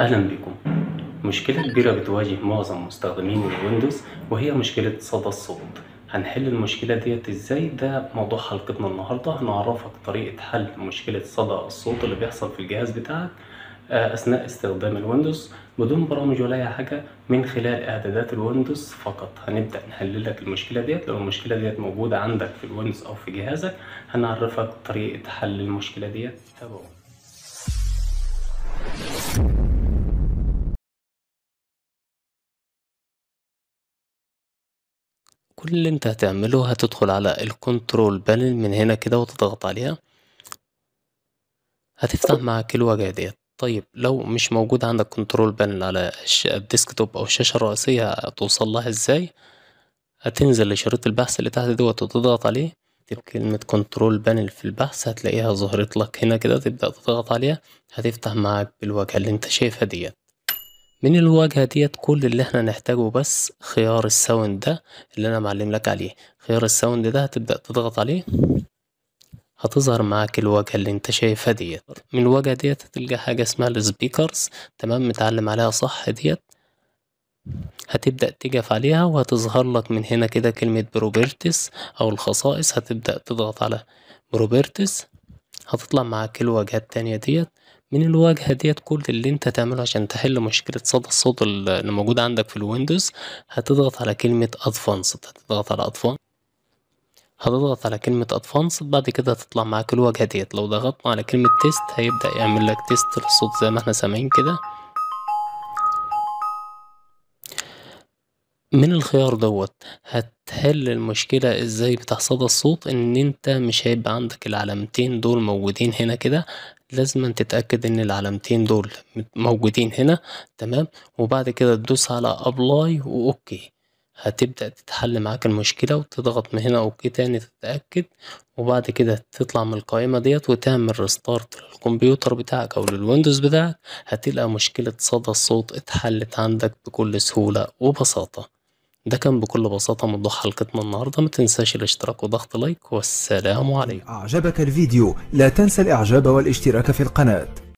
أهلا بكم مشكلة كبيرة بتواجه معظم مستخدمين الويندوز وهي مشكلة صدى الصوت هنحل المشكلة ديت ازاي ده موضوع حلقتنا النهاردة هنعرفك طريقة حل مشكلة صدى الصوت اللي بيحصل في الجهاز بتاعك آه، أثناء استخدام الويندوز بدون برامج ولا أي حاجة من خلال إعدادات الويندوز فقط هنبدأ نحل لك المشكلة ديت لو المشكلة ديت موجودة عندك في الويندوز أو في جهازك هنعرفك طريقة حل المشكلة ديت تابعونا كل اللي انت هتعمله هتدخل على الكنترول بانل من هنا كده وتضغط عليها هتفتح معاك الواجهة ديت طيب لو مش موجود عندك كنترول بانل على الديسكتوب او الشاشة الرئيسية هتوصل لها ازاي هتنزل لشريط البحث اللي تحت دوت وتضغط عليه تكتب كلمة كنترول بانل في البحث هتلاقيها ظهرت لك هنا كده تبدأ تضغط عليها هتفتح معاك بالواجهة اللي انت شايفها ديت من الواجهة ديت كل اللي احنا نحتاجه بس خيار الساوند ده اللي انا معلم لك عليه خيار الساوند ده هتبدأ تضغط عليه هتظهر معاك الواجهة اللي انت شايفها ديت من الواجهة ديت هتلقى حاجة اسمها السبيكرز تمام متعلم عليها صح ديت هتبدأ تجف عليها وهتظهر لك من هنا كده كلمة بروبرتس أو الخصائص هتبدأ تضغط على بروبرتس هتطلع معاك الواجهة التانية ديت من الواجهة ديت كل اللي انت تعمله عشان تحل مشكلة صدى الصوت اللي موجود عندك في الويندوز هتضغط على كلمة ادفانسد هتضغط على ادفانسد هتضغط على كلمة ادفانسد بعد كده هتطلع معاك الواجهة ديت لو ضغطنا على كلمة تيست هيبدأ يعمل لك تيست للصوت زي ما احنا سامعين كده من الخيار دوت هتحل المشكلة ازاي بتاع صدى الصوت ان انت مش هيبقى عندك العلامتين دول موجودين هنا كده لازم أن تتأكد ان العلامتين دول موجودين هنا تمام وبعد كده تدوس على ابلاي واوكي هتبدأ تتحل معاك المشكلة وتضغط من هنا اوكي تاني تتأكد وبعد كده تطلع من القائمة ديت وتعمل ريستارت للكمبيوتر بتاعك او للويندوز بتاعك هتلقى مشكلة صدى الصوت اتحلت عندك بكل سهولة وبساطة ده كان بكل بساطة موضوع حلقتنا النهاردة ما تنساش الاشتراك وضغط لايك والسلام عليكم أعجبك الفيديو لا تنسى الإعجاب والاشتراك في القناة